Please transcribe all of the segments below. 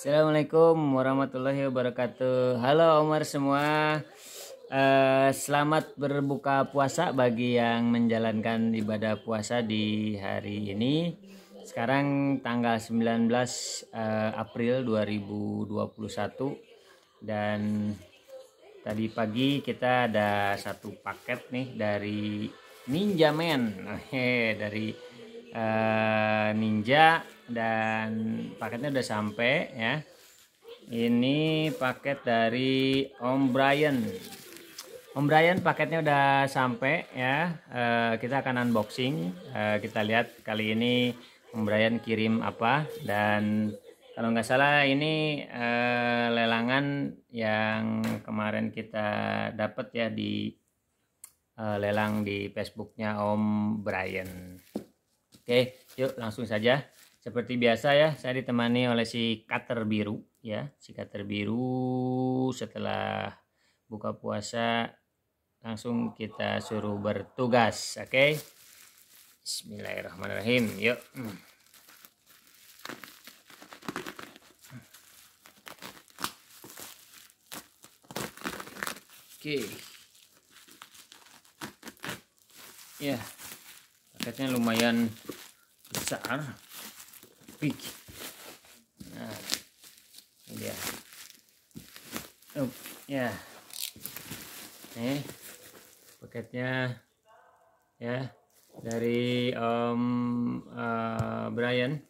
Assalamualaikum warahmatullahi wabarakatuh. Halo Omar semua. Eh, selamat berbuka puasa bagi yang menjalankan ibadah puasa di hari ini. Sekarang tanggal 19 eh, April 2021 dan tadi pagi kita ada satu paket nih dari eh, Ninja Man. Hehe, dari Ninja dan paketnya udah sampai ya ini paket dari Om Brian Om Brian paketnya udah sampai ya e, kita akan unboxing e, kita lihat kali ini Om Brian kirim apa dan kalau nggak salah ini e, lelangan yang kemarin kita dapat ya di e, lelang di Facebooknya Om Brian oke yuk langsung saja seperti biasa ya, saya ditemani oleh si cutter biru ya. Si cutter biru setelah buka puasa langsung kita suruh bertugas, oke? Okay? Bismillahirrahmanirrahim. Yuk. Oke. Okay. Ya. Paketnya lumayan besar peak nah ini dia oh, ya nih eh, paketnya ya dari um, uh, Brian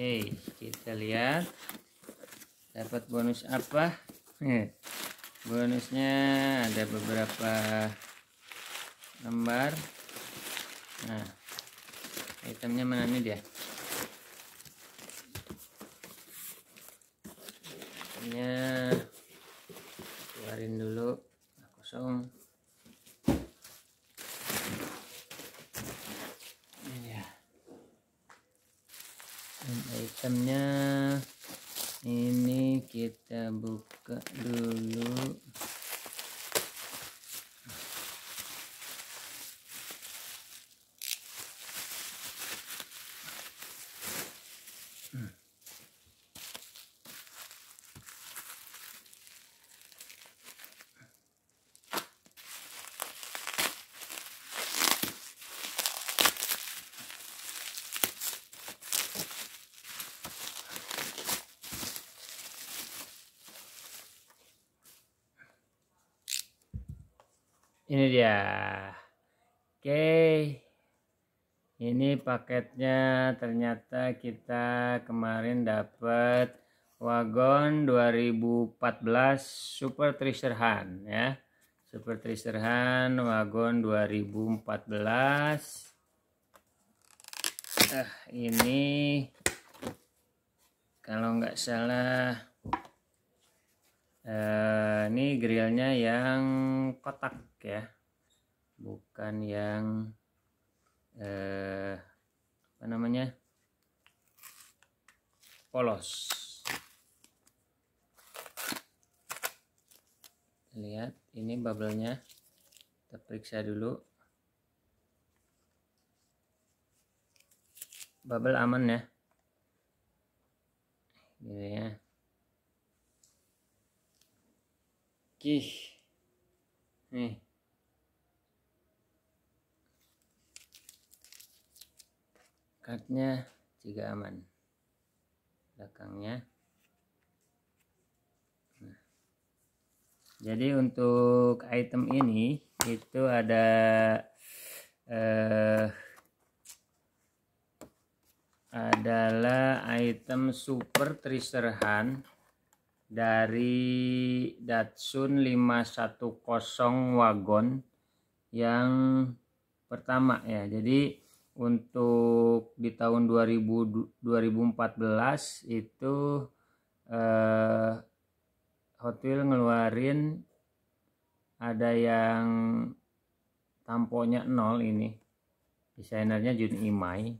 Oke, kita lihat dapat bonus apa. Bonusnya ada beberapa lembar. Nah, itemnya mana nih dia? ini keluarin dulu. Nah, kosong. sistemnya ini kita buka dulu ini dia oke okay. ini paketnya ternyata kita kemarin dapat wagon 2014 Super Treasure Hunt ya Super Treasure Hunt wagon 2014 Eh ah, ini kalau nggak salah eh, ini grillnya yang kotak ya bukan yang eh, apa namanya polos lihat ini bubblenya kita periksa dulu bubble aman ya gitu ya Kih nih Kartnya juga aman belakangnya nah. jadi untuk item ini itu ada eh, adalah item super tracer hunt dari Datsun 510 wagon yang pertama ya. Jadi untuk di tahun 2000, 2014 itu eh, Hot Wheels ngeluarin ada yang tamponya nol ini desainernya Jun Imai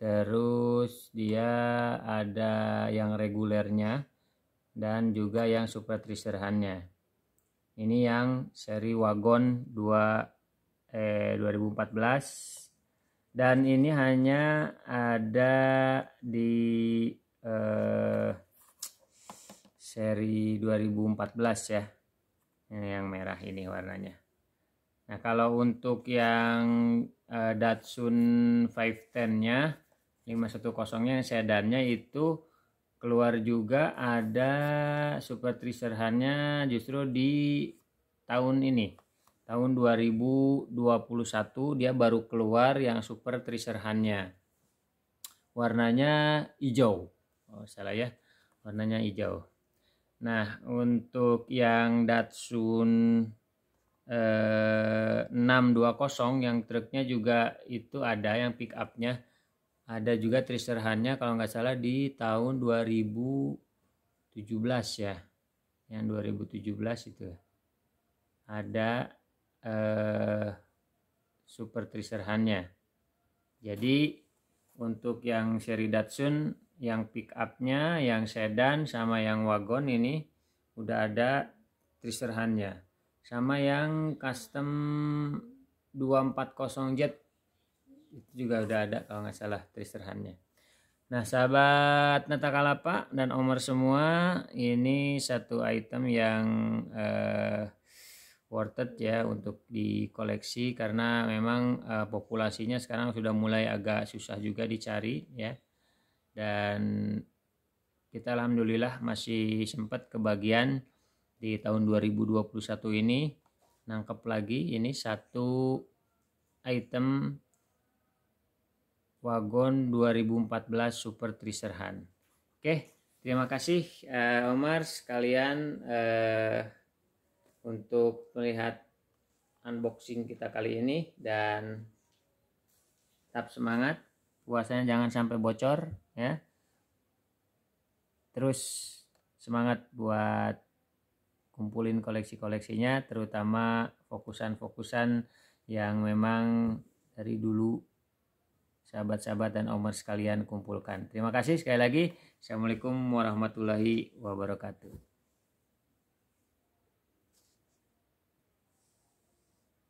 terus dia ada yang regulernya dan juga yang super Tricerhannya. Ini yang seri wagon 2 eh 2014 dan ini hanya ada di eh, seri 2014 ya. Ini yang merah ini warnanya. Nah, kalau untuk yang eh, Datsun 510-nya, 510-nya sedannya itu keluar juga ada super tracer justru di tahun ini tahun 2021 dia baru keluar yang super tracer warnanya hijau oh salah ya warnanya hijau nah untuk yang Datsun eh, 620 yang truknya juga itu ada yang pick upnya ada juga Trister Hanya kalau nggak salah di tahun 2017 ya yang 2017 itu ada eh, Super Trister Hanya jadi untuk yang seri Datsun yang pick upnya yang sedan sama yang wagon ini udah ada Trister Hanya sama yang custom 240 Jet itu juga udah ada kalau nggak salah triserhannya nah sahabat natakalapa dan Omar semua ini satu item yang eh, worth it ya untuk dikoleksi karena memang eh, populasinya sekarang sudah mulai agak susah juga dicari ya dan kita alhamdulillah masih sempat kebagian di tahun 2021 ini nangkep lagi ini satu item wagon 2014 Super Tracerhan. Oke, terima kasih uh, Omar sekalian uh, untuk melihat unboxing kita kali ini dan tetap semangat, puasanya jangan sampai bocor ya. Terus semangat buat kumpulin koleksi-koleksinya terutama fokusan-fokusan yang memang dari dulu sahabat-sahabat dan omer sekalian kumpulkan. Terima kasih sekali lagi. Assalamualaikum warahmatullahi wabarakatuh.